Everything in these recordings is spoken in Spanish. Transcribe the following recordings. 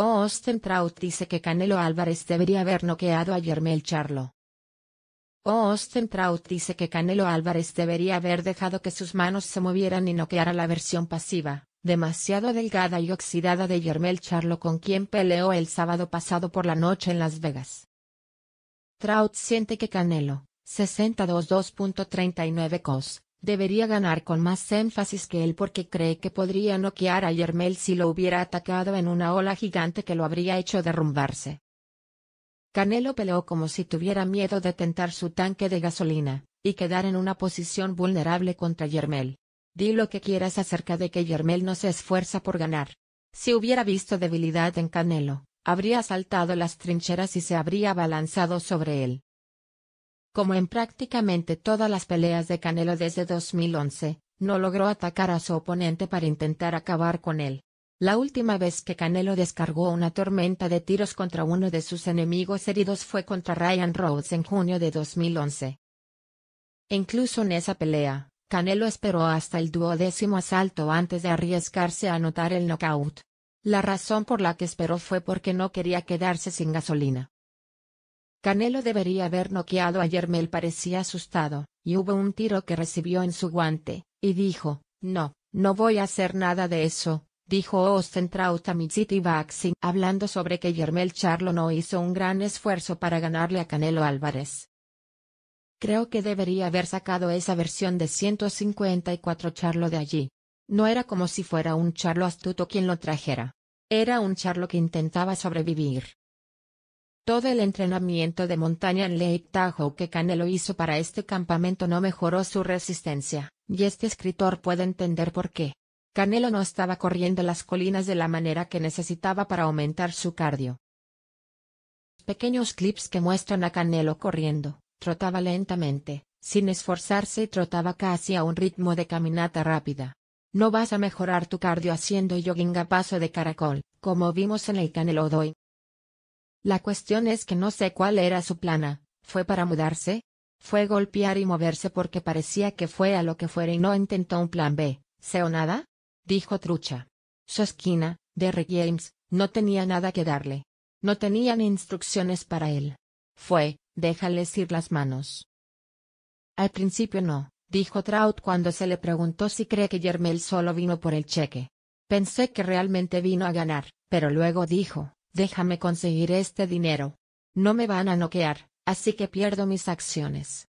Austin Trout dice que Canelo Álvarez debería haber noqueado a Yermel Charlo. Austin Trout dice que Canelo Álvarez debería haber dejado que sus manos se movieran y noqueara la versión pasiva, demasiado delgada y oxidada de Yermel Charlo con quien peleó el sábado pasado por la noche en Las Vegas. Traut siente que Canelo, 62.39 cos, Debería ganar con más énfasis que él porque cree que podría noquear a Yermel si lo hubiera atacado en una ola gigante que lo habría hecho derrumbarse. Canelo peleó como si tuviera miedo de tentar su tanque de gasolina, y quedar en una posición vulnerable contra Yermel. Di lo que quieras acerca de que Yermel no se esfuerza por ganar. Si hubiera visto debilidad en Canelo, habría asaltado las trincheras y se habría abalanzado sobre él. Como en prácticamente todas las peleas de Canelo desde 2011, no logró atacar a su oponente para intentar acabar con él. La última vez que Canelo descargó una tormenta de tiros contra uno de sus enemigos heridos fue contra Ryan Rhodes en junio de 2011. Incluso en esa pelea, Canelo esperó hasta el duodécimo asalto antes de arriesgarse a anotar el knockout. La razón por la que esperó fue porque no quería quedarse sin gasolina. Canelo debería haber noqueado a Yermel parecía asustado, y hubo un tiro que recibió en su guante, y dijo, no, no voy a hacer nada de eso, dijo Austin Trout hablando sobre que Yermel Charlo no hizo un gran esfuerzo para ganarle a Canelo Álvarez. Creo que debería haber sacado esa versión de 154 Charlo de allí. No era como si fuera un Charlo astuto quien lo trajera. Era un Charlo que intentaba sobrevivir. Todo el entrenamiento de montaña en Lake Tahoe que Canelo hizo para este campamento no mejoró su resistencia, y este escritor puede entender por qué. Canelo no estaba corriendo las colinas de la manera que necesitaba para aumentar su cardio. Pequeños clips que muestran a Canelo corriendo, trotaba lentamente, sin esforzarse y trotaba casi a un ritmo de caminata rápida. No vas a mejorar tu cardio haciendo jogging a paso de caracol, como vimos en el Canelo Doy. La cuestión es que no sé cuál era su plana, ¿fue para mudarse? ¿Fue golpear y moverse porque parecía que fue a lo que fuera y no intentó un plan B, ¿se o nada? Dijo Trucha. Su esquina, Derrick James, no tenía nada que darle. No tenían instrucciones para él. Fue, déjales ir las manos. Al principio no, dijo Trout cuando se le preguntó si cree que Yermel solo vino por el cheque. Pensé que realmente vino a ganar, pero luego dijo, déjame conseguir este dinero. No me van a noquear, así que pierdo mis acciones.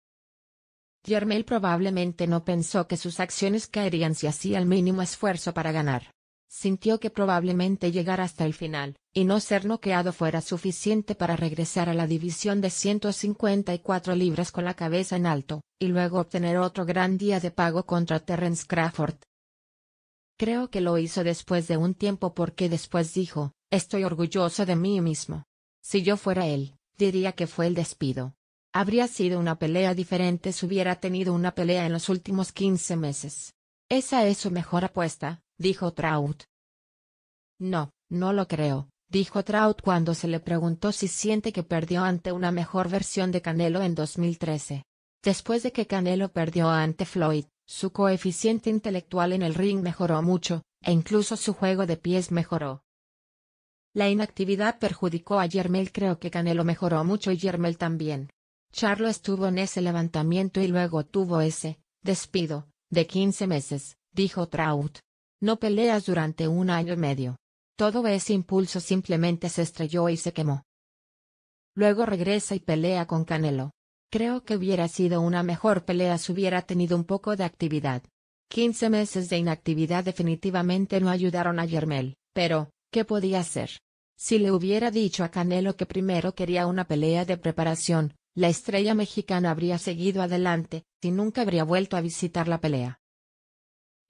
Yermel probablemente no pensó que sus acciones caerían si hacía el mínimo esfuerzo para ganar. Sintió que probablemente llegar hasta el final, y no ser noqueado fuera suficiente para regresar a la división de 154 libras con la cabeza en alto, y luego obtener otro gran día de pago contra Terence Crawford. Creo que lo hizo después de un tiempo porque después dijo, Estoy orgulloso de mí mismo. Si yo fuera él, diría que fue el despido. Habría sido una pelea diferente si hubiera tenido una pelea en los últimos 15 meses. Esa es su mejor apuesta, dijo Trout. No, no lo creo, dijo Trout cuando se le preguntó si siente que perdió ante una mejor versión de Canelo en 2013. Después de que Canelo perdió ante Floyd, su coeficiente intelectual en el ring mejoró mucho, e incluso su juego de pies mejoró. La inactividad perjudicó a Yermel creo que Canelo mejoró mucho y Yermel también. Charlo estuvo en ese levantamiento y luego tuvo ese, despido, de 15 meses, dijo Trout. No peleas durante un año y medio. Todo ese impulso simplemente se estrelló y se quemó. Luego regresa y pelea con Canelo. Creo que hubiera sido una mejor pelea si hubiera tenido un poco de actividad. 15 meses de inactividad definitivamente no ayudaron a Yermel, pero, ¿Qué podía hacer? Si le hubiera dicho a Canelo que primero quería una pelea de preparación, la estrella mexicana habría seguido adelante, y nunca habría vuelto a visitar la pelea.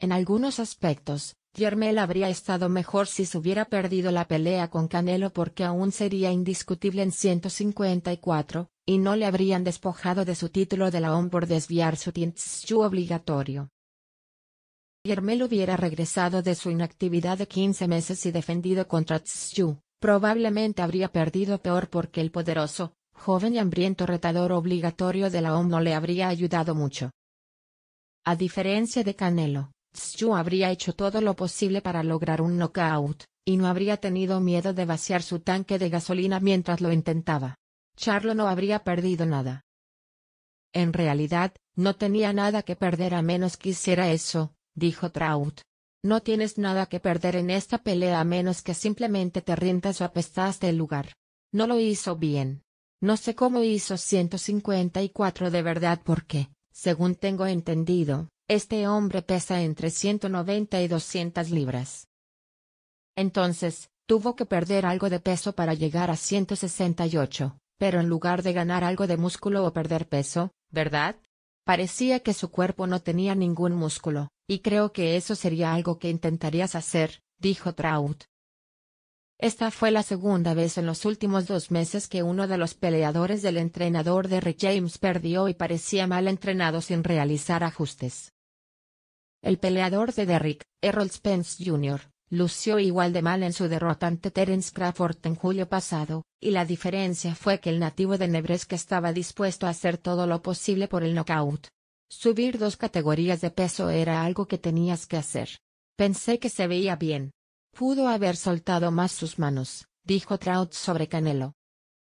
En algunos aspectos, yermel habría estado mejor si se hubiera perdido la pelea con Canelo porque aún sería indiscutible en 154, y no le habrían despojado de su título de la ON por desviar su Tintsu obligatorio. Hermel hubiera regresado de su inactividad de 15 meses y defendido contra Tsu, probablemente habría perdido peor porque el poderoso, joven y hambriento retador obligatorio de la OM le habría ayudado mucho. A diferencia de Canelo, Tsu habría hecho todo lo posible para lograr un knockout, y no habría tenido miedo de vaciar su tanque de gasolina mientras lo intentaba. Charlo no habría perdido nada. En realidad, no tenía nada que perder a menos que hiciera eso, dijo Trout. No tienes nada que perder en esta pelea a menos que simplemente te rientas o apestas el lugar. No lo hizo bien. No sé cómo hizo 154 de verdad porque, según tengo entendido, este hombre pesa entre 190 y 200 libras. Entonces, tuvo que perder algo de peso para llegar a 168, pero en lugar de ganar algo de músculo o perder peso, ¿verdad? Parecía que su cuerpo no tenía ningún músculo. Y creo que eso sería algo que intentarías hacer, dijo Trout. Esta fue la segunda vez en los últimos dos meses que uno de los peleadores del entrenador de Rick James perdió y parecía mal entrenado sin realizar ajustes. El peleador de Derrick, Errol Spence Jr., lució igual de mal en su derrota ante Terence Crawford en julio pasado, y la diferencia fue que el nativo de Nebraska estaba dispuesto a hacer todo lo posible por el knockout, Subir dos categorías de peso era algo que tenías que hacer. Pensé que se veía bien. Pudo haber soltado más sus manos, dijo Trout sobre Canelo.